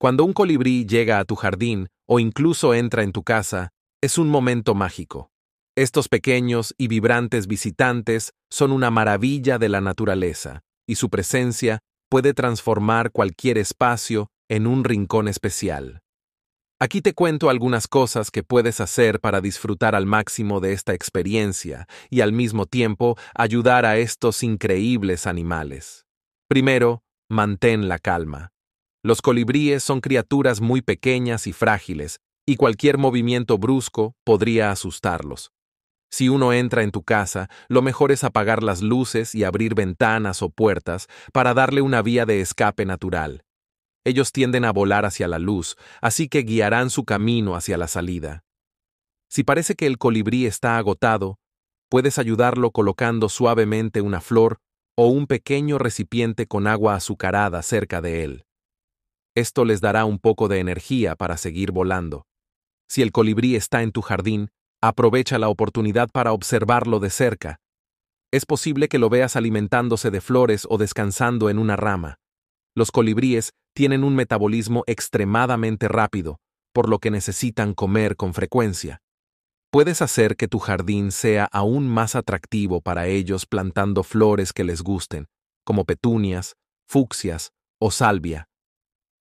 Cuando un colibrí llega a tu jardín o incluso entra en tu casa, es un momento mágico. Estos pequeños y vibrantes visitantes son una maravilla de la naturaleza, y su presencia puede transformar cualquier espacio en un rincón especial. Aquí te cuento algunas cosas que puedes hacer para disfrutar al máximo de esta experiencia y al mismo tiempo ayudar a estos increíbles animales. Primero, mantén la calma. Los colibríes son criaturas muy pequeñas y frágiles, y cualquier movimiento brusco podría asustarlos. Si uno entra en tu casa, lo mejor es apagar las luces y abrir ventanas o puertas para darle una vía de escape natural. Ellos tienden a volar hacia la luz, así que guiarán su camino hacia la salida. Si parece que el colibrí está agotado, puedes ayudarlo colocando suavemente una flor o un pequeño recipiente con agua azucarada cerca de él. Esto les dará un poco de energía para seguir volando. Si el colibrí está en tu jardín, aprovecha la oportunidad para observarlo de cerca. Es posible que lo veas alimentándose de flores o descansando en una rama. Los colibríes tienen un metabolismo extremadamente rápido, por lo que necesitan comer con frecuencia. Puedes hacer que tu jardín sea aún más atractivo para ellos plantando flores que les gusten, como petunias, fucsias o salvia.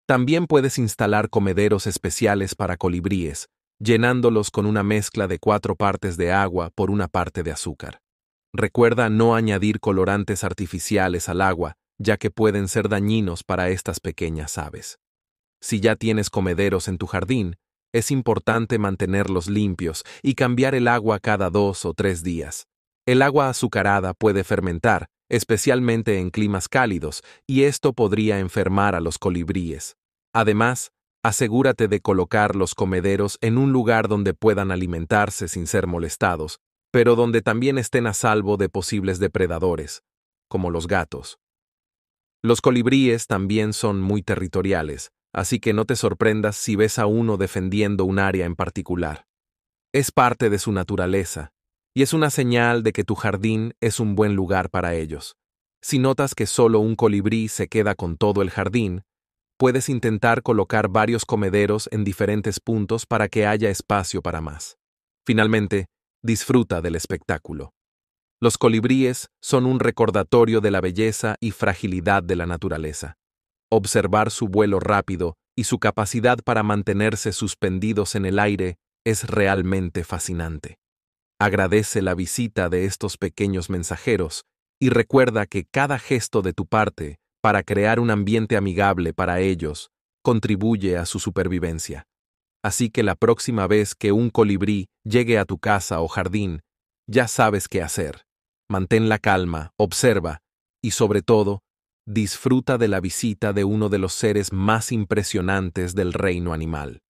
También puedes instalar comederos especiales para colibríes, llenándolos con una mezcla de cuatro partes de agua por una parte de azúcar. Recuerda no añadir colorantes artificiales al agua, ya que pueden ser dañinos para estas pequeñas aves. Si ya tienes comederos en tu jardín, es importante mantenerlos limpios y cambiar el agua cada dos o tres días. El agua azucarada puede fermentar, especialmente en climas cálidos, y esto podría enfermar a los colibríes. Además, asegúrate de colocar los comederos en un lugar donde puedan alimentarse sin ser molestados, pero donde también estén a salvo de posibles depredadores, como los gatos. Los colibríes también son muy territoriales, así que no te sorprendas si ves a uno defendiendo un área en particular. Es parte de su naturaleza, y es una señal de que tu jardín es un buen lugar para ellos. Si notas que solo un colibrí se queda con todo el jardín, puedes intentar colocar varios comederos en diferentes puntos para que haya espacio para más. Finalmente, disfruta del espectáculo. Los colibríes son un recordatorio de la belleza y fragilidad de la naturaleza. Observar su vuelo rápido y su capacidad para mantenerse suspendidos en el aire es realmente fascinante. Agradece la visita de estos pequeños mensajeros y recuerda que cada gesto de tu parte para crear un ambiente amigable para ellos contribuye a su supervivencia. Así que la próxima vez que un colibrí llegue a tu casa o jardín, ya sabes qué hacer. Mantén la calma, observa y sobre todo, disfruta de la visita de uno de los seres más impresionantes del reino animal.